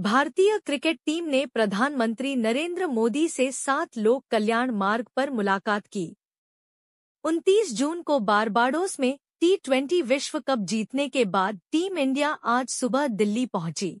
भारतीय cricket team ने प्रधानमंत्री नरेंद्र मोदी से सात लोक कल्याण मार्ग पर मुलाकात की 29 जून को बारबाडोस में टी ट्वेंटी विश्व कप जीतने के बाद टीम इंडिया आज सुबह दिल्ली पहुंची